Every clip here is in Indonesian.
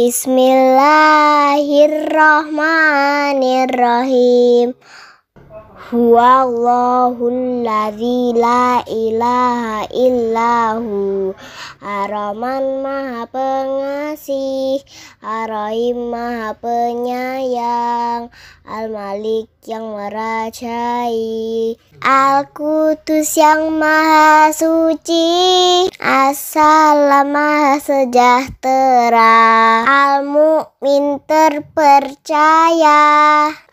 Bismillahirrahmanirrahim. Huwallahu alladzi la ilaha illahu. Araman Maha Pengasih, Ar-Rahim Maha Penyayang Al-Malik yang merajai Al-Qudus yang Maha Suci Assalam Maha Sejahtera al Minter percaya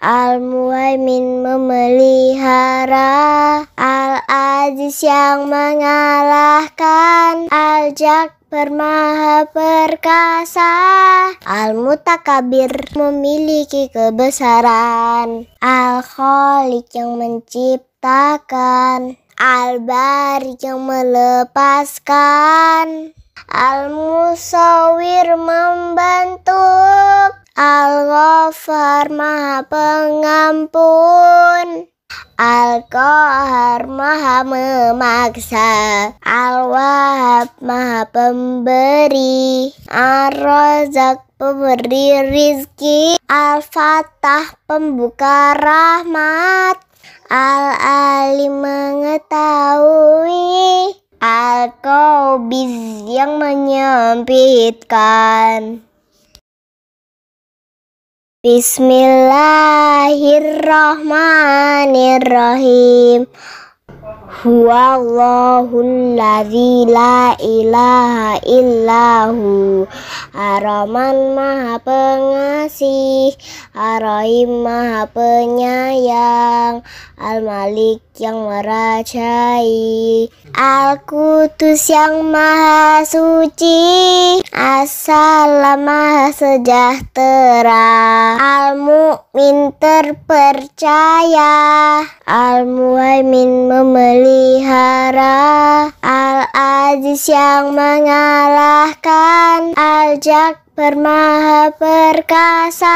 Al-Muhaimin memelihara Al-Aziz yang mengalahkan Al-Jak Permaha perkasa Al-Mutakabir memiliki kebesaran Al-Khalik yang menciptakan Al-Barik yang melepaskan Al-Musawir membentuk Al-Ghafar maha pengampun Al-Qahar maha memaksa Al-Wahab maha pemberi Ar-Razak pemberi rizki Al-Fatah pembuka rahmat Al-Alim mengetahui al yang menyempitkan. Bismillahirrahmanirrahim. Huwallahul ladzi la ilaha illahu Araman maha pengasih Arahim maha penyayang Al-Malik yang merajai Al-Qudus yang maha suci Al Wassalam maha sejahtera Almu mumin terpercaya Al-Muhaimin memelihara Al-Aziz yang mengalahkan al jak Permaha perkasa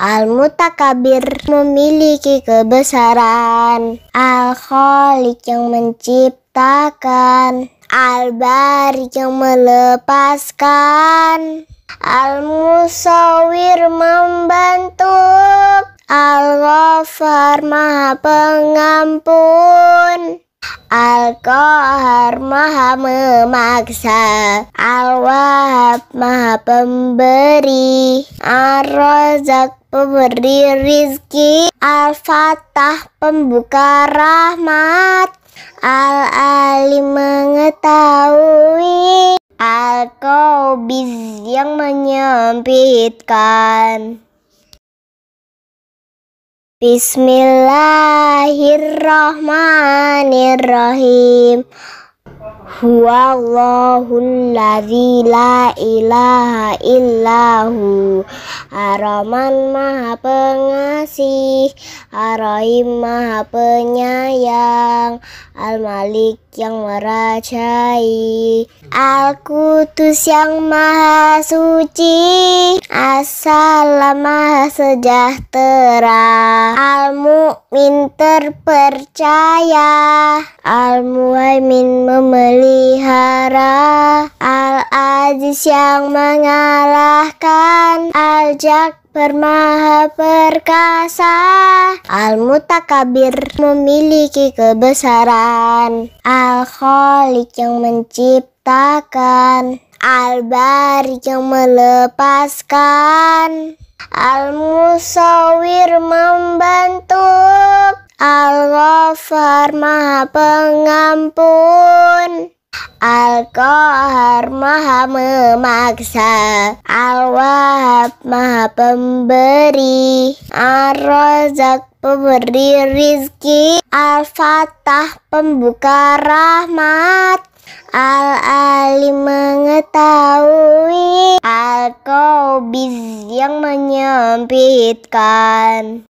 Al-Mutakabir memiliki kebesaran Al-Khalik yang menciptakan Albar yang melepaskan Al-Musawir membentuk Al-Ghafar maha pengampun Al-Qahar maha memaksa Al-Wahab maha pemberi Ar-Razak pemberi rizki Al-Fatah pembuka rahmat Al-alim mengetahui al yang menyempitkan Bismillahirrahmanirrahim Huwallahul alladzi la ilaha illahu Araman maha Kasih, Ar Maha Penyayang. Al-Malik yang merajai Al-Qutus yang maha suci Assalam maha sejahtera Al-Mu'min terpercaya al muaymin memelihara Al-Aziz yang mengalahkan al jak Permaha perkasa Al-Mutakabir memiliki kebesaran Tuhan al yang menciptakan al yang melepaskan Al-Musawir membentuk Al-Ghafar maha pengampun Al-Qahar maha memaksa Al-Wahab maha pemberi Ar-Razak pemberi rizki Al-Fatah pembuka rahmat Al-Ali mengetahui Al-Qawbiz yang menyempitkan